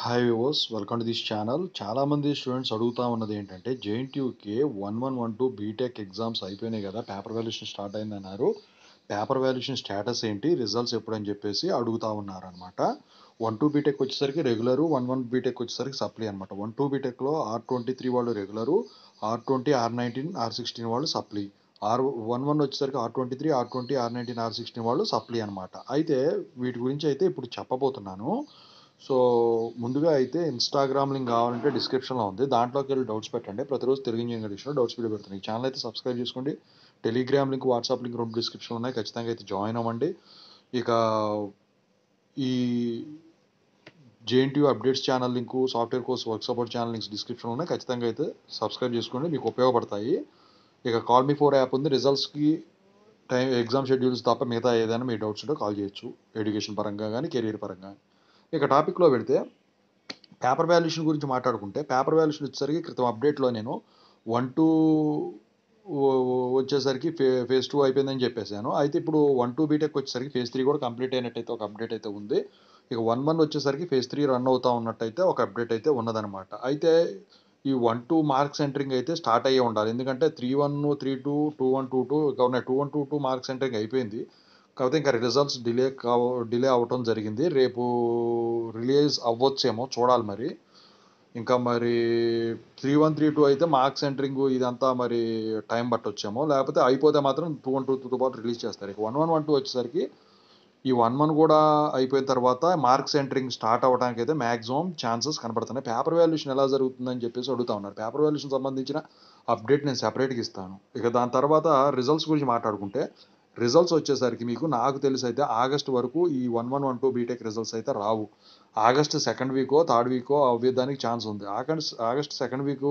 hi viewers welcome to this channel చాలామంది students అడుగుతా ఉన్నది ఏంటంటే JNTUK one one one two BTech exams అయిపోయినాయి కదా పేపర్ వాల్యూషన్ స్టార్ట్ అన్నారు పేపర్ వాల్యుయేషన్ స్టేటస్ ఏంటి రిజల్ట్స్ ఎప్పుడని చెప్పేసి అడుగుతా ఉన్నారనమాట వన్ టూ బీటెక్ వచ్చేసరికి రెగ్యులరు వన్ వన్ బీటెక్ వచ్చేసరికి సప్లై అనమాట వన్ టూ బీటెక్లో ఆర్ ట్వంటీ త్రీ వాళ్ళు regular R twenty R nineteen R sixteen వాళ్ళు సప్లీ ఆర్ వన్ వన్ వచ్చేసరికి R twenty three R twenty R nineteen R sixteen వాళ్ళు supply అనమాట అయితే వీటి గురించి అయితే ఇప్పుడు చెప్పబోతున్నాను సో ముందుగా అయితే ఇన్స్టాగ్రామ్ లింక్ కావాలంటే డిస్క్రిప్షన్లో ఉంది దాంట్లోకి వెళ్ళి డౌట్స్ పెట్టండి ప్రతిరోజు తెలుగు ఇంజనీరింగ్ ఎడిషన్లో డౌట్స్ వీడియో పెడుతుంది ఈ ఛానల్ అయితే సబ్స్క్రైబ్ చేసుకోండి టెలిగ్రామ్ లింక్ వాట్సాప్ లింక్ రెండు డిస్క్రిప్షన్ ఉన్నాయి ఖచ్చితంగా అయితే జాయిన్ అవ్వండి ఇక ఈ JNTU updates channel link software course work support channel links డిస్క్రిప్షన్లో ఉన్నాయి ఖచ్చితంగా అయితే సబ్స్క్రైబ్ చేసుకోండి మీకు ఉపయోగపడతాయి ఇక కాల్ మీ ఫోర్ యాప్ ఉంది రిజల్ట్స్కి టైం ఎగ్జామ్ షెడ్యూల్స్ తప్ప మిగతా ఏదైనా మీ డౌట్స్ ఉంటే కాల్ చేయొచ్చు ఎడ్యుకేషన్ పరంగా కానీ కెరీర్ పరంగా కానీ ఇక టాపిక్లో పెడితే పేపర్ వాల్యుయేషన్ గురించి మాట్లాడుకుంటే పేపర్ వాల్యుయేషన్ వచ్చేసరికి క్రితం అప్డేట్లో నేను వన్ టూ వచ్చేసరికి ఫే ఫేజ్ టూ అయిపోయిందని చెప్పేశాను అయితే ఇప్పుడు వన్ టూ బీటెక్ వచ్చేసరికి ఫేజ్ త్రీ కూడా కంప్లీట్ అయినట్టయితే ఒక అప్డేట్ అయితే ఉంది ఇక వన్ వన్ వచ్చేసరికి ఫేజ్ త్రీ రన్ అవుతా ఉన్నట్టయితే ఒక అప్డేట్ అయితే ఉన్నదనమాట అయితే ఈ వన్ టూ మార్క్స్ ఎంట్రింగ్ అయితే స్టార్ట్ అయ్యే ఉండాలి ఎందుకంటే three one three two two one two two ఇక two one two two marks entering అయిపోయింది కాకపోతే ఇంకా రిజల్ట్స్ డిలే కావ డిలే అవ్వటం జరిగింది రేపు రిలీజ్ అవ్వచ్చేమో చూడాలి మరి ఇంకా మరి త్రీ వన్ త్రీ టూ అయితే మార్క్స్ ఎంటరింగ్ ఇదంతా మరి టైం పట్టొచ్చేమో లేకపోతే అయిపోతే మాత్రం టూ వన్ టూ టూతో పాటు రిలీజ్ చేస్తారు ఇక వన్ వన్ వన్ టూ వచ్చేసరికి ఈ వన్ వన్ కూడా అయిపోయిన తర్వాత మార్క్స్ ఎంటరింగ్ స్టార్ట్ అవ్వడానికి అయితే మ్యాక్సిమం ఛాన్సెస్ కనపడుతున్నాయి పేపర్ వాల్యుయేషన్ ఎలా జరుగుతుందని చెప్పేసి అడుగుతా ఉన్నారు పేపర్ వాల్యుయేషన్ సంబంధించిన అప్డేట్ నేను సెపరేట్గా ఇస్తాను ఇక దాని తర్వాత రిజల్ట్స్ గురించి మాట్లాడుకుంటే రిజల్ట్స్ వచ్చేసరికి మీకు నాకు తెలిసి అయితే ఆగస్ట్ వరకు ఈ one one one two BTech results అయితే రావు ఆగస్ట్ సెకండ్ వీకో థర్డ్ వీకో అవి దానికి ఛాన్స్ ఉంది ఆగస్ట్ ఆగస్ట్ సెకండ్ వీక్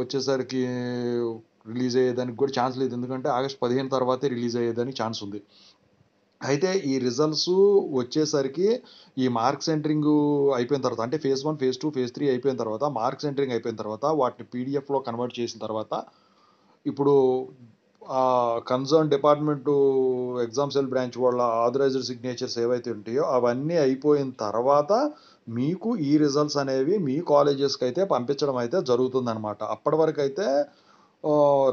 వచ్చేసరికి రిలీజ్ అయ్యేదానికి కూడా ఛాన్స్ లేదు ఎందుకంటే ఆగస్ట్ పదిహేను తర్వాతే రిలీజ్ అయ్యేదానికి ఛాన్స్ ఉంది అయితే ఈ రిజల్ట్స్ వచ్చేసరికి ఈ మార్క్ సెంటరింగ్ అయిపోయిన తర్వాత అంటే phase one phase two phase three అయిపోయిన తర్వాత మార్క్ సెంటరింగ్ అయిపోయిన తర్వాత వాటిని పీడిఎఫ్లో కన్వర్ట్ చేసిన తర్వాత ఇప్పుడు concern department exam cell branch వాళ్ళ ఆథరైజ్డ్ సిగ్నేచర్స్ ఏవైతే ఉంటాయో అవన్నీ అయిపోయిన తర్వాత మీకు ఈ రిజల్ట్స్ అనేవి మీ కాలేజెస్కి అయితే పంపించడం అయితే జరుగుతుందనమాట అప్పటి వరకు అయితే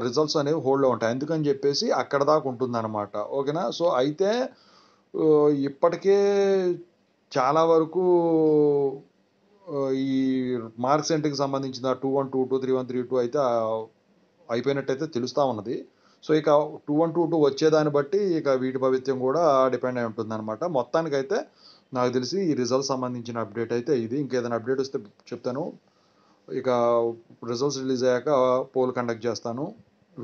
రిజల్ట్స్ అనేవి హోల్డ్లో ఉంటాయి ఎందుకని చెప్పేసి అక్కడ దాకా ఉంటుందన్నమాట ఓకేనా సో అయితే ఇప్పటికే చాలా వరకు ఈ మార్క్స్ ఎంట్రీకి సంబంధించిన two one two two three one three two అయితే అయిపోయినట్టయితే తెలుస్తూ ఉన్నది సో ఇక టూ వన్ టూ టూ వచ్చేదాన్ని బట్టి ఇక వీటి భవిత్యం కూడా డిపెండ్ అయి ఉంటుంది అనమాట మొత్తానికైతే నాకు తెలిసి ఈ రిజల్ట్ సంబంధించిన అప్డేట్ అయితే ఇది ఇంకేదైనా అప్డేట్ వస్తే చెప్తాను ఇక రిజల్ట్స్ రిలీజ్ అయ్యాక పోల్ కండక్ట్ చేస్తాను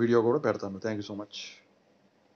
వీడియో కూడా పెడతాను థ్యాంక్ యూ సో మచ్